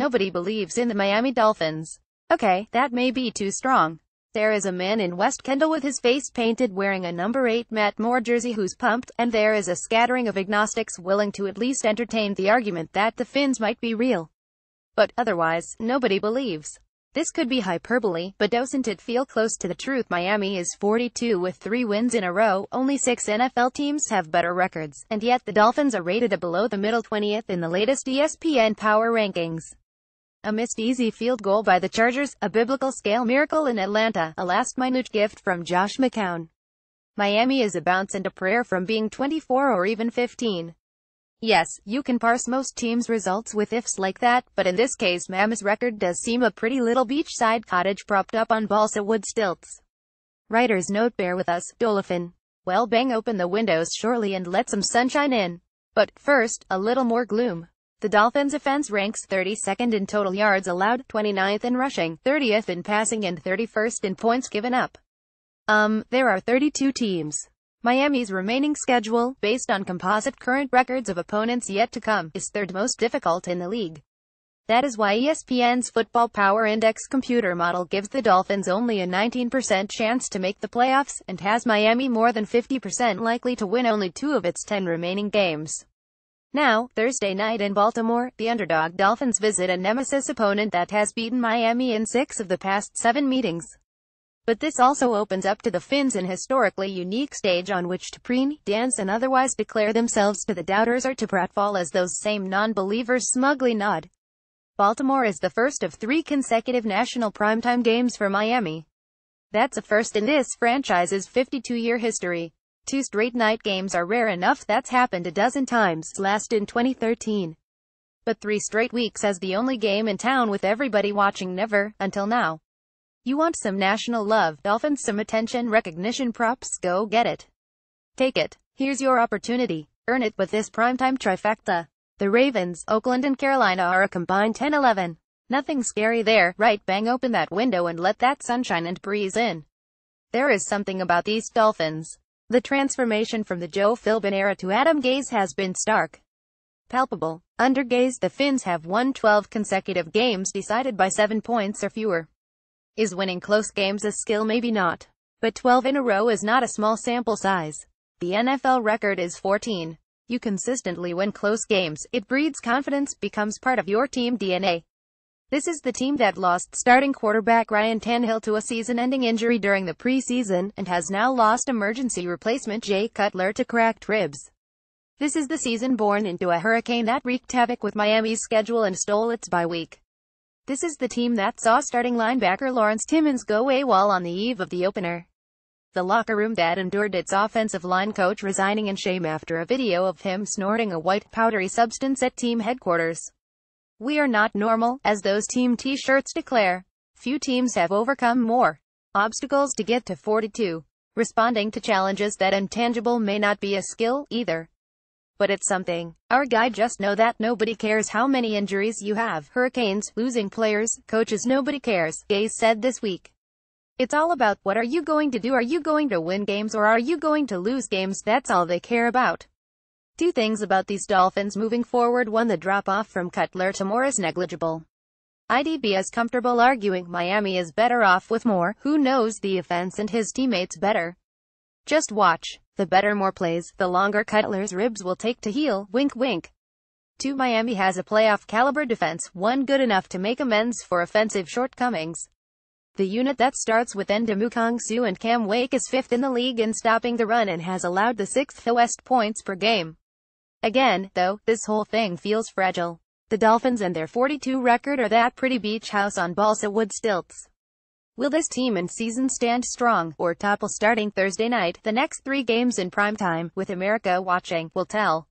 Nobody believes in the Miami Dolphins. Okay, that may be too strong. There is a man in West Kendall with his face painted wearing a number 8 Matt Moore jersey who's pumped, and there is a scattering of agnostics willing to at least entertain the argument that the fins might be real. But otherwise, nobody believes. This could be hyperbole, but doesn't it feel close to the truth? Miami is 42 with three wins in a row, only six NFL teams have better records, and yet the Dolphins are rated a below the middle 20th in the latest ESPN Power Rankings. A missed easy field goal by the Chargers, a biblical scale miracle in Atlanta, a last minute gift from Josh McCown. Miami is a bounce and a prayer from being 24 or even 15. Yes, you can parse most teams' results with ifs like that, but in this case Mammoth's record does seem a pretty little beachside cottage propped up on balsa wood stilts. Writer's note bear with us, Dolophin. Well bang open the windows shortly and let some sunshine in. But, first, a little more gloom. The Dolphins' offense ranks 32nd in total yards allowed, 29th in rushing, 30th in passing and 31st in points given up. Um, there are 32 teams. Miami's remaining schedule, based on composite current records of opponents yet to come, is third most difficult in the league. That is why ESPN's Football Power Index computer model gives the Dolphins only a 19% chance to make the playoffs, and has Miami more than 50% likely to win only two of its 10 remaining games. Now, Thursday night in Baltimore, the underdog Dolphins visit a nemesis opponent that has beaten Miami in six of the past seven meetings. But this also opens up to the Finns an historically unique stage on which to preen, dance and otherwise declare themselves to the doubters or to pratfall as those same non-believers smugly nod. Baltimore is the first of three consecutive national primetime games for Miami. That's a first in this franchise's 52-year history. Two straight night games are rare enough that's happened a dozen times, last in 2013. But three straight weeks as the only game in town with everybody watching never, until now. You want some national love, Dolphins some attention recognition props, go get it. Take it. Here's your opportunity. Earn it with this primetime trifecta. The Ravens, Oakland and Carolina are a combined 10-11. Nothing scary there, right bang open that window and let that sunshine and breeze in. There is something about these Dolphins. The transformation from the Joe Philbin era to Adam Gaze has been stark. Palpable. Under Gaze the Finns have won 12 consecutive games decided by 7 points or fewer. Is winning close games a skill? Maybe not. But 12 in a row is not a small sample size. The NFL record is 14. You consistently win close games, it breeds confidence, becomes part of your team DNA. This is the team that lost starting quarterback Ryan Tannehill to a season-ending injury during the preseason, and has now lost emergency replacement Jay Cutler to cracked ribs. This is the season born into a hurricane that wreaked havoc with Miami's schedule and stole its bye week. This is the team that saw starting linebacker Lawrence Timmons go AWOL on the eve of the opener. The locker room that endured its offensive line coach resigning in shame after a video of him snorting a white powdery substance at team headquarters. We are not normal, as those team t-shirts declare. Few teams have overcome more obstacles to get to 42. Responding to challenges that intangible may not be a skill, either but it's something. Our guy just know that nobody cares how many injuries you have. Hurricanes, losing players, coaches, nobody cares, Gaze said this week. It's all about what are you going to do? Are you going to win games or are you going to lose games? That's all they care about. Two things about these Dolphins moving forward. One, the drop-off from Cutler to Moore is negligible. IDB is comfortable arguing Miami is better off with Moore, who knows the offense and his teammates better. Just watch. The better Moore plays, the longer Cutler's ribs will take to heal, wink wink. 2. Miami has a playoff caliber defense, one good enough to make amends for offensive shortcomings. The unit that starts with Endamu Kong Su and Cam Wake is fifth in the league in stopping the run and has allowed the sixth lowest points per game. Again, though, this whole thing feels fragile. The Dolphins and their 42 record are that pretty beach house on balsa wood stilts. Will this team and season stand strong, or topple starting Thursday night, the next three games in prime time, with America watching, will tell.